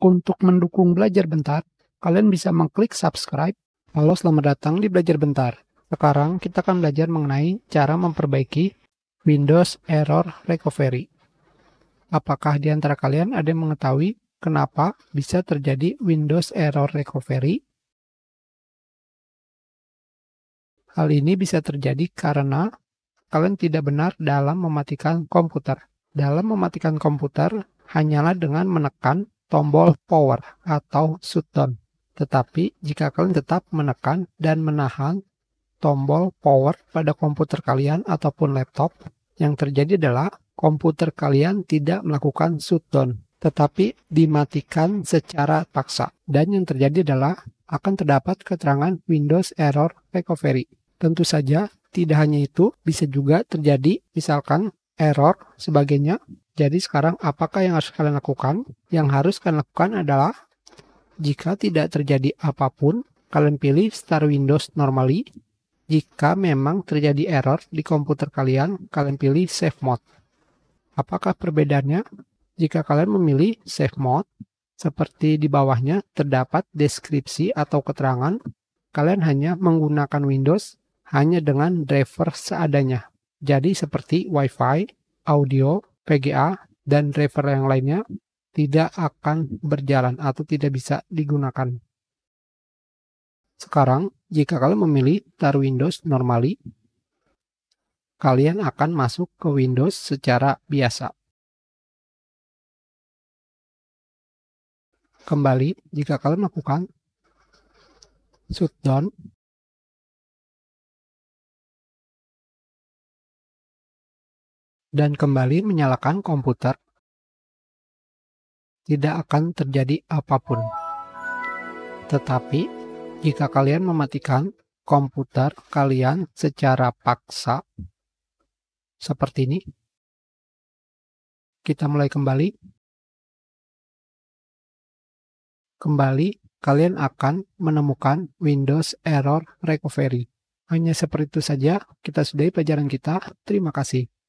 Untuk mendukung belajar bentar, kalian bisa mengklik subscribe. Halo, selamat datang di Belajar Bentar. Sekarang kita akan belajar mengenai cara memperbaiki Windows Error Recovery. Apakah di antara kalian ada yang mengetahui kenapa bisa terjadi Windows Error Recovery? Hal ini bisa terjadi karena kalian tidak benar dalam mematikan komputer. Dalam mematikan komputer, hanyalah dengan menekan tombol power atau shutdown. Tetapi jika kalian tetap menekan dan menahan tombol power pada komputer kalian ataupun laptop, yang terjadi adalah komputer kalian tidak melakukan shutdown, tetapi dimatikan secara paksa. Dan yang terjadi adalah akan terdapat keterangan Windows Error Recovery. Tentu saja tidak hanya itu, bisa juga terjadi misalkan error, sebagainya. Jadi sekarang apakah yang harus kalian lakukan? Yang harus kalian lakukan adalah jika tidak terjadi apapun, kalian pilih start Windows normally. Jika memang terjadi error di komputer kalian, kalian pilih save mode. Apakah perbedaannya? Jika kalian memilih save mode, seperti di bawahnya terdapat deskripsi atau keterangan, kalian hanya menggunakan Windows hanya dengan driver seadanya. Jadi seperti Wi-Fi, audio, VGA, dan driver yang lainnya tidak akan berjalan atau tidak bisa digunakan. Sekarang, jika kalian memilih tar Windows normally, kalian akan masuk ke Windows secara biasa. Kembali, jika kalian melakukan shutdown, dan kembali menyalakan komputer, tidak akan terjadi apapun. Tetapi, jika kalian mematikan komputer kalian secara paksa, seperti ini, kita mulai kembali. Kembali, kalian akan menemukan Windows Error Recovery. Hanya seperti itu saja, kita sudahi pelajaran kita. Terima kasih.